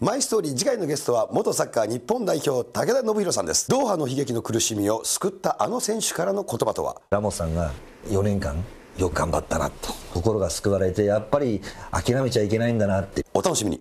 マイストーリー次回のゲストは元サッカー日本代表武田信弘さんですドーハの悲劇の苦しみを救ったあの選手からの言葉とはラモスさんが4年間よく頑張ったなと心が救われてやっぱり諦めちゃいけないんだなってお楽しみに